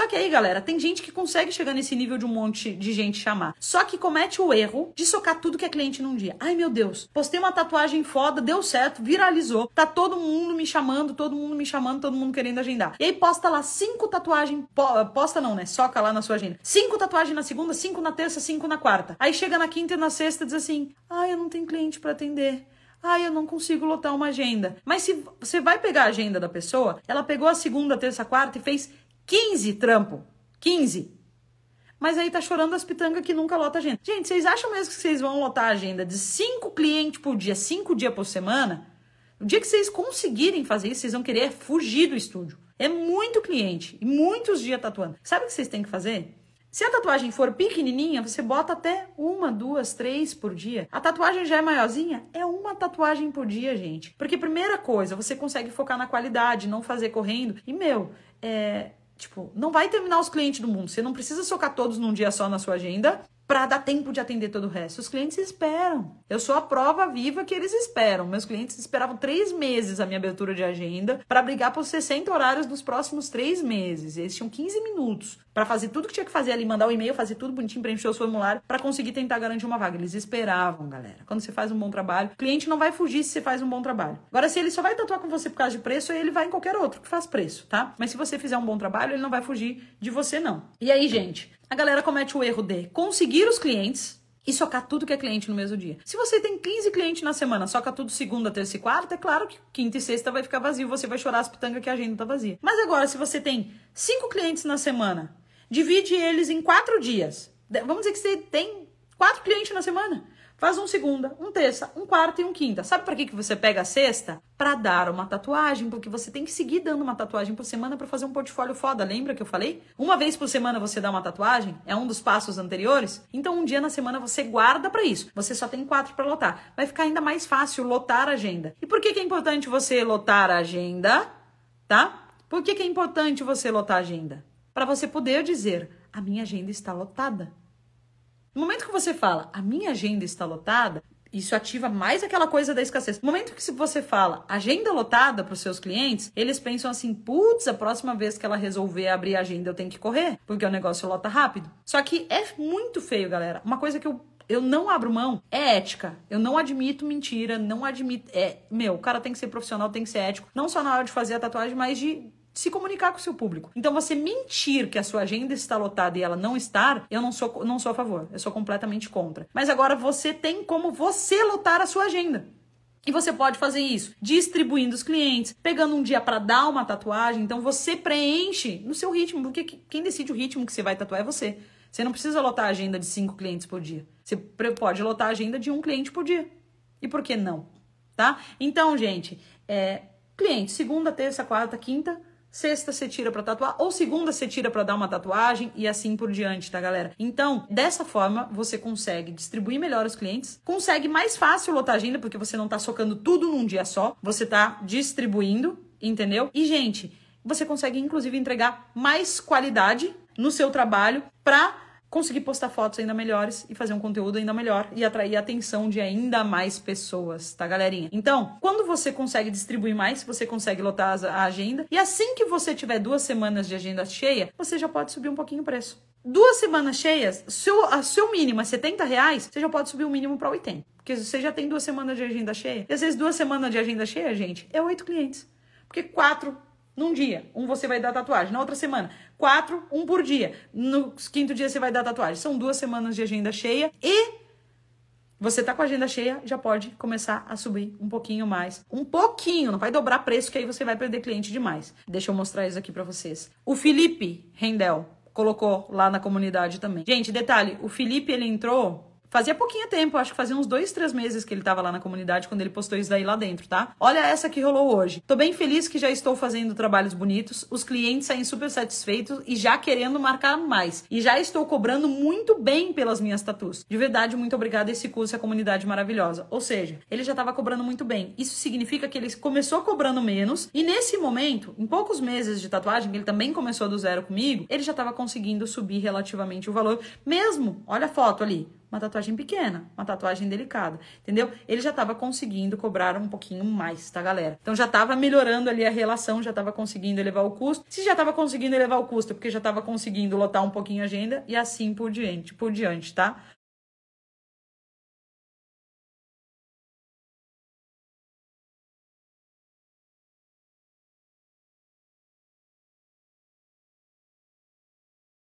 Só que aí, galera, tem gente que consegue chegar nesse nível de um monte de gente chamar. Só que comete o erro de socar tudo que é cliente num dia. Ai, meu Deus, postei uma tatuagem foda, deu certo, viralizou. Tá todo mundo me chamando, todo mundo me chamando, todo mundo querendo agendar. E aí posta lá cinco tatuagens, po, posta não, né? Soca lá na sua agenda. Cinco tatuagens na segunda, cinco na terça, cinco na quarta. Aí chega na quinta e na sexta diz assim: "Ai, eu não tenho cliente para atender". ai eu não consigo lotar uma agenda. Mas se você vai pegar a agenda da pessoa, ela pegou a segunda, terça, quarta e fez 15 trampo. 15. Mas aí tá chorando as pitangas que nunca lota a agenda. Gente, vocês acham mesmo que vocês vão lotar a agenda de 5 clientes por dia, 5 dias por semana? O dia que vocês conseguirem fazer isso, vocês vão querer fugir do estúdio. É muito cliente e muitos dias tatuando. Sabe o que vocês têm que fazer? Se a tatuagem for pequenininha, você bota até uma, duas, três por dia. A tatuagem já é maiorzinha? É uma tatuagem por dia, gente. Porque, primeira coisa, você consegue focar na qualidade, não fazer correndo. E, meu, é, Tipo, não vai terminar os clientes do mundo. Você não precisa socar todos num dia só na sua agenda para dar tempo de atender todo o resto. Os clientes esperam. Eu sou a prova viva que eles esperam. Meus clientes esperavam três meses a minha abertura de agenda para brigar por 60 horários dos próximos três meses. Eles tinham 15 minutos para fazer tudo que tinha que fazer ali, mandar o um e-mail, fazer tudo bonitinho, preencher os formulários para conseguir tentar garantir uma vaga. Eles esperavam, galera. Quando você faz um bom trabalho, o cliente não vai fugir se você faz um bom trabalho. Agora, se ele só vai tatuar com você por causa de preço, ele vai em qualquer outro que faz preço, tá? Mas se você fizer um bom trabalho, ele não vai fugir de você, não. E aí, gente, a galera comete o erro de conseguir os clientes, e socar tudo que é cliente no mesmo dia. Se você tem 15 clientes na semana, soca tudo segunda, terça e quarta, é claro que quinta e sexta vai ficar vazio, você vai chorar as pitangas que a agenda tá vazia. Mas agora, se você tem 5 clientes na semana, divide eles em quatro dias. Vamos dizer que você tem quatro clientes na semana. Faz um segunda, um terça, um quarta e um quinta. Sabe para que, que você pega a sexta? Para dar uma tatuagem, porque você tem que seguir dando uma tatuagem por semana para fazer um portfólio foda. Lembra que eu falei? Uma vez por semana você dá uma tatuagem? É um dos passos anteriores? Então um dia na semana você guarda para isso. Você só tem quatro para lotar. Vai ficar ainda mais fácil lotar a agenda. E por que, que é importante você lotar a agenda? Tá? Por que, que é importante você lotar a agenda? para você poder dizer: a minha agenda está lotada. No momento que você fala: a minha agenda está lotada, isso ativa mais aquela coisa da escassez. No momento que você fala agenda lotada para os seus clientes, eles pensam assim: putz, a próxima vez que ela resolver abrir a agenda, eu tenho que correr, porque o negócio lota rápido. Só que é muito feio, galera. Uma coisa que eu eu não abro mão. É ética. Eu não admito mentira, não admito. É, meu, o cara tem que ser profissional, tem que ser ético. Não só na hora de fazer a tatuagem, mas de se comunicar com o seu público. Então, você mentir que a sua agenda está lotada e ela não estar, eu não sou, não sou a favor. Eu sou completamente contra. Mas agora você tem como você lotar a sua agenda. E você pode fazer isso distribuindo os clientes, pegando um dia para dar uma tatuagem. Então você preenche no seu ritmo, porque quem decide o ritmo que você vai tatuar é você. Você não precisa lotar a agenda de cinco clientes por dia. Você pode lotar a agenda de um cliente por dia. E por que não? Tá? Então, gente, é, cliente, segunda, terça, quarta, quinta, sexta você tira para tatuar, ou segunda você tira para dar uma tatuagem e assim por diante, tá, galera? Então, dessa forma, você consegue distribuir melhor os clientes, consegue mais fácil lotar agenda, porque você não tá socando tudo num dia só, você tá distribuindo, entendeu? E, gente, você consegue inclusive entregar mais qualidade no seu trabalho para conseguir postar fotos ainda melhores e fazer um conteúdo ainda melhor e atrair a atenção de ainda mais pessoas, tá, galerinha? Então, quando você consegue distribuir mais, você consegue lotar a agenda e assim que você tiver duas semanas de agenda cheia, você já pode subir um pouquinho o preço. Duas semanas cheias, seu, a seu mínimo é 70 reais, você já pode subir o mínimo para 80. Porque você já tem duas semanas de agenda cheia. E às vezes duas semanas de agenda cheia, gente, é oito clientes. Porque quatro num dia. Um você vai dar tatuagem. Na outra semana, quatro, um por dia. No quinto dia você vai dar tatuagem. São duas semanas de agenda cheia e você tá com a agenda cheia, já pode começar a subir um pouquinho mais. Um pouquinho, não vai dobrar preço que aí você vai perder cliente demais. Deixa eu mostrar isso aqui para vocês. O Felipe Rendel colocou lá na comunidade também. Gente, detalhe, o Felipe ele entrou Fazia pouquinho tempo, acho que fazia uns dois, três meses que ele estava lá na comunidade quando ele postou isso daí lá dentro, tá? Olha essa que rolou hoje. Tô bem feliz que já estou fazendo trabalhos bonitos, os clientes saem super satisfeitos e já querendo marcar mais. E já estou cobrando muito bem pelas minhas tatus. De verdade, muito obrigada esse curso e é a comunidade maravilhosa. Ou seja, ele já estava cobrando muito bem. Isso significa que ele começou cobrando menos e nesse momento, em poucos meses de tatuagem, que ele também começou do zero comigo, ele já estava conseguindo subir relativamente o valor, mesmo, olha a foto ali, uma tatuagem pequena, uma tatuagem delicada, entendeu? Ele já estava conseguindo cobrar um pouquinho mais, tá, galera? Então já estava melhorando ali a relação, já estava conseguindo elevar o custo. Se já estava conseguindo elevar o custo, é porque já estava conseguindo lotar um pouquinho a agenda e assim por diante, por diante, tá?